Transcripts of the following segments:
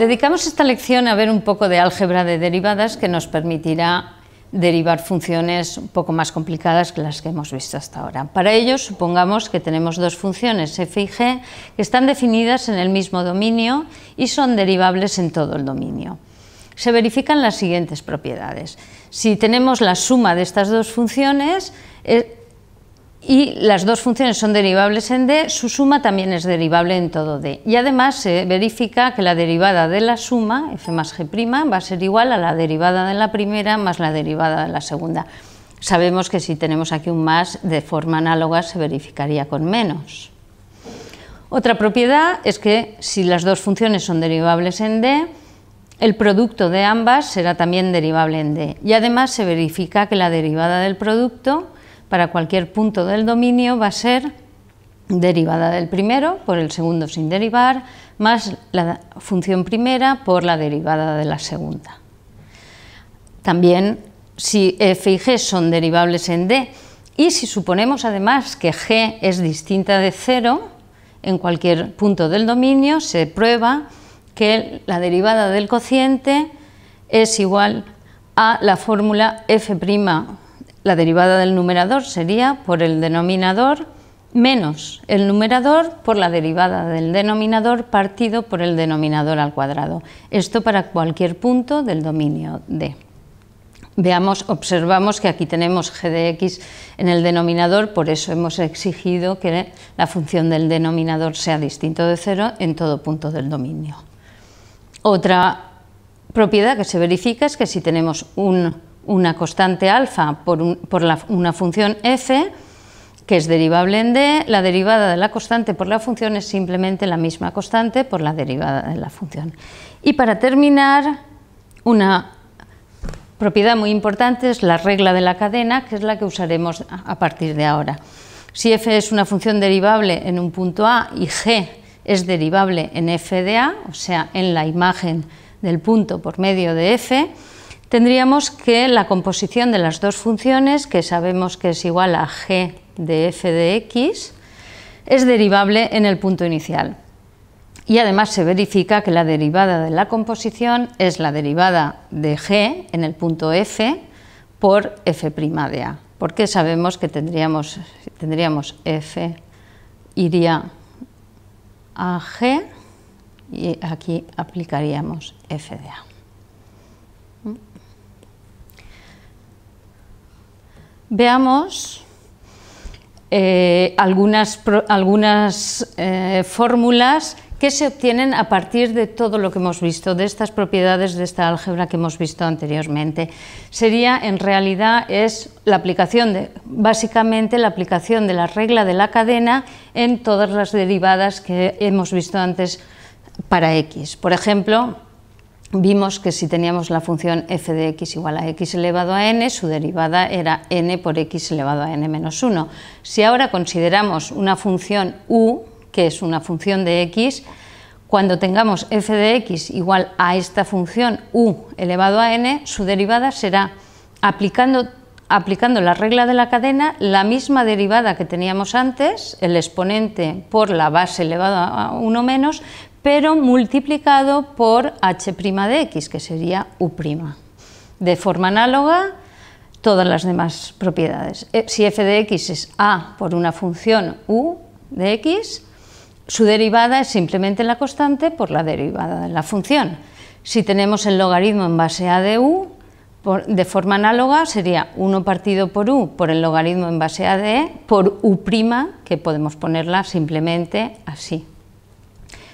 Dedicamos esta lección a ver un poco de álgebra de derivadas que nos permitirá derivar funciones un poco más complicadas que las que hemos visto hasta ahora. Para ello, supongamos que tenemos dos funciones f y g que están definidas en el mismo dominio y son derivables en todo el dominio. Se verifican las siguientes propiedades. Si tenemos la suma de estas dos funciones, eh, y las dos funciones son derivables en D, su suma también es derivable en todo D. Y además se verifica que la derivada de la suma, f más g' va a ser igual a la derivada de la primera más la derivada de la segunda. Sabemos que si tenemos aquí un más de forma análoga se verificaría con menos. Otra propiedad es que si las dos funciones son derivables en D, el producto de ambas será también derivable en D. Y además se verifica que la derivada del producto para cualquier punto del dominio va a ser derivada del primero por el segundo sin derivar, más la función primera por la derivada de la segunda. También si f y g son derivables en d y si suponemos además que g es distinta de 0, en cualquier punto del dominio se prueba que la derivada del cociente es igual a la fórmula f' la derivada del numerador sería por el denominador menos el numerador por la derivada del denominador partido por el denominador al cuadrado. Esto para cualquier punto del dominio D. Veamos, observamos que aquí tenemos g de x en el denominador, por eso hemos exigido que la función del denominador sea distinto de cero en todo punto del dominio. Otra propiedad que se verifica es que si tenemos un una constante alfa por, una función f, que es derivable en d, la derivada de la constante por la función es simplemente la misma constante por la derivada de la función. Y para terminar, una propiedad muy importante es la regla de la cadena, que es la que usaremos a partir de ahora. Si f es una función derivable en un punto a y g es derivable en f de a, o sea, en la imagen del punto por medio de f, tendríamos que la composición de las dos funciones, que sabemos que es igual a g de f de x, es derivable en el punto inicial. Y además se verifica que la derivada de la composición es la derivada de g en el punto f por f' de a, porque sabemos que tendríamos, tendríamos f iría a g y aquí aplicaríamos f de a. Veamos eh, algunas, eh, fórmulas que se obtienen a partir de todo lo que hemos visto, de estas propiedades de esta álgebra que hemos visto anteriormente. Sería, en realidad, es la aplicación de, básicamente la aplicación de la regla de la cadena en todas las derivadas que hemos visto antes para x. Por ejemplo, vimos que si teníamos la función f de x igual a x elevado a n, su derivada era n por x elevado a n menos 1. Si ahora consideramos una función u, que es una función de x, cuando tengamos f de x igual a esta función u elevado a n, su derivada será, aplicando, aplicando la regla de la cadena, la misma derivada que teníamos antes, el exponente por la base elevado a 1 menos, pero multiplicado por h' de x, que sería u'. De forma análoga, todas las demás propiedades. Eh, si f de x es a por una función u de x, su derivada es simplemente la constante por la derivada de la función. Si tenemos el logaritmo en base a de u, de forma análoga sería 1 partido por u por el logaritmo en base a de por u', que podemos ponerla simplemente así.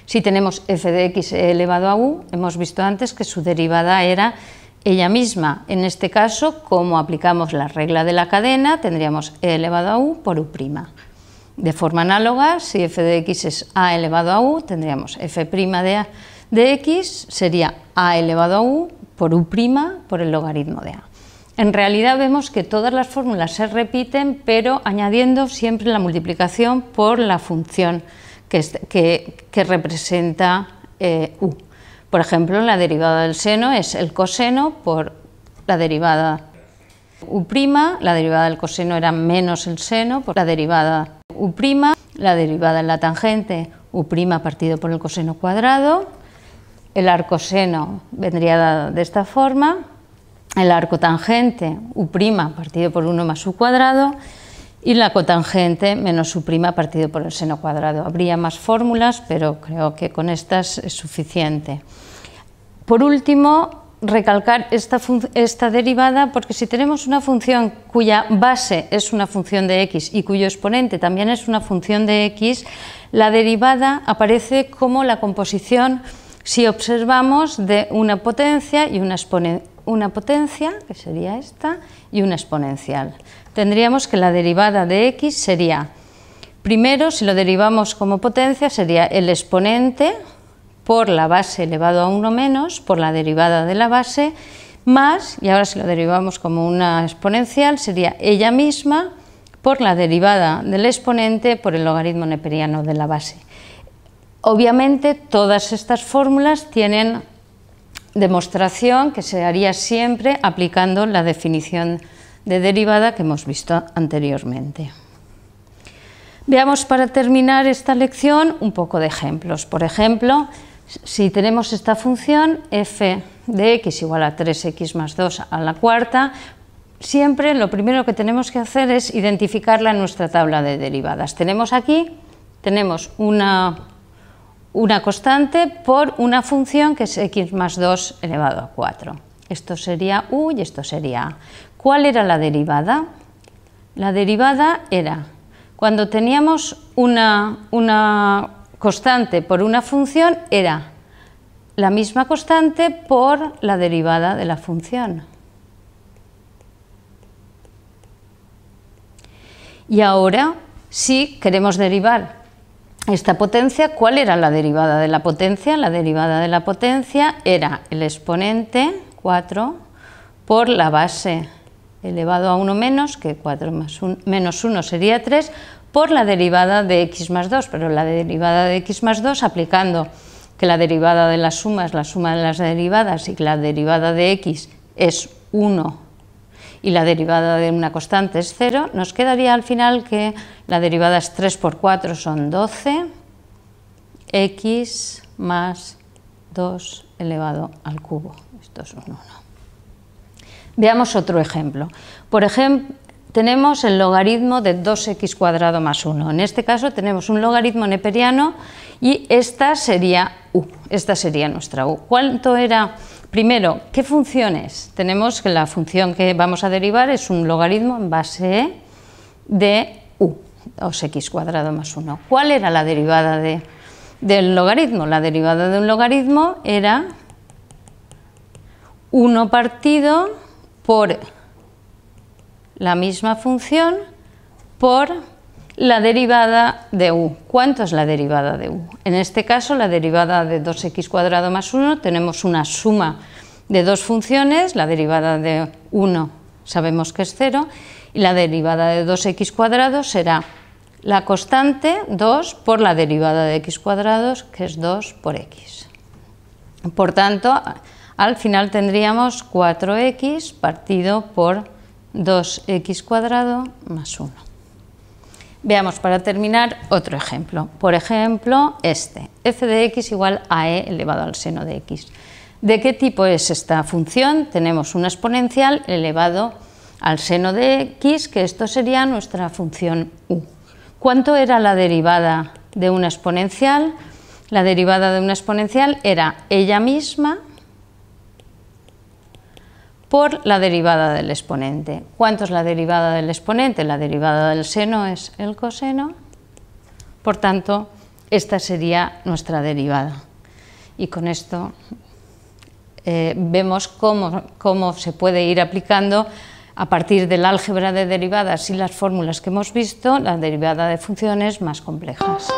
Si tenemos f de x elevado a u, hemos visto antes que su derivada era ella misma. En este caso, como aplicamos la regla de la cadena, tendríamos e elevado a u por u'. De forma análoga, si f de x es a elevado a u, tendríamos f' de a de x sería a elevado a u por u' por el logaritmo de a. En realidad vemos que todas las fórmulas se repiten, pero añadiendo siempre la multiplicación por la función que, representa eh, u. Por ejemplo, la derivada del seno es el coseno por la derivada u', la derivada del coseno era menos el seno por la derivada u', la derivada en la tangente u' partido por el coseno cuadrado, el arcoseno vendría dado de esta forma, el arco tangente u' partido por 1 más u cuadrado, y la cotangente menos su prima partido por el seno cuadrado. Habría más fórmulas, pero creo que con estas es suficiente. Por último, recalcar esta, derivada porque si tenemos una función cuya base es una función de x y cuyo exponente también es una función de x, la derivada aparece como la composición, si observamos, de una potencia y una, una potencia, que sería esta, y una exponencial tendríamos que la derivada de x sería, primero, si lo derivamos como potencia, sería el exponente por la base elevado a 1 menos, por la derivada de la base, más, y ahora si lo derivamos como una exponencial, sería ella misma por la derivada del exponente por el logaritmo neperiano de la base. Obviamente todas estas fórmulas tienen demostración que se haría siempre aplicando la definición de derivada que hemos visto anteriormente. Veamos para terminar esta lección un poco de ejemplos. Por ejemplo, si tenemos esta función f de x igual a 3x más 2 a la cuarta, siempre lo primero que tenemos que hacer es identificarla en nuestra tabla de derivadas. Tenemos aquí, tenemos una, una constante por una función que es x más 2 elevado a 4. Esto sería U y esto sería A. ¿Cuál era la derivada? La derivada era cuando teníamos una, constante por una función, era la misma constante por la derivada de la función. Y ahora, si queremos derivar esta potencia, ¿cuál era la derivada de la potencia? La derivada de la potencia era el exponente 4 por la base elevado a 1 menos, que 4 más menos 1 sería 3, por la derivada de x más 2, pero la derivada de x más 2 aplicando que la derivada de la suma es la suma de las derivadas y que la derivada de x es 1 y la derivada de una constante es 0, nos quedaría al final que la derivada es 3 por 4 son 12, x más 2 elevado al cubo. Veamos otro ejemplo. Por ejemplo, tenemos el logaritmo de 2x cuadrado más 1. En este caso tenemos un logaritmo neperiano y esta sería u, esta sería nuestra u. ¿Cuánto era? Primero, ¿qué funciones? Tenemos que la función que vamos a derivar es un logaritmo en base de u, 2x cuadrado más 1. ¿Cuál era la derivada de, del logaritmo? La derivada de un logaritmo era 1 partido por la misma función por la derivada de u. ¿Cuánto es la derivada de u? En este caso, la derivada de 2x cuadrado más 1, tenemos una suma de dos funciones, la derivada de 1 sabemos que es 0, y la derivada de 2x cuadrado será la constante 2 por la derivada de x cuadrados, que es 2 por x. Por tanto, al final tendríamos 4x partido por 2x cuadrado más 1. Veamos para terminar otro ejemplo. Por ejemplo, este, f de x igual a e elevado al seno de x. ¿De qué tipo es esta función? Tenemos una exponencial elevado al seno de x, que esto sería nuestra función u. ¿Cuánto era la derivada de una exponencial? La derivada de una exponencial era ella misma por la derivada del exponente. ¿Cuánto es la derivada del exponente? La derivada del seno es el coseno, por tanto, esta sería nuestra derivada. Y con esto eh, vemos cómo, cómo se puede ir aplicando a partir del álgebra de derivadas y las fórmulas que hemos visto, la derivada de funciones más complejas.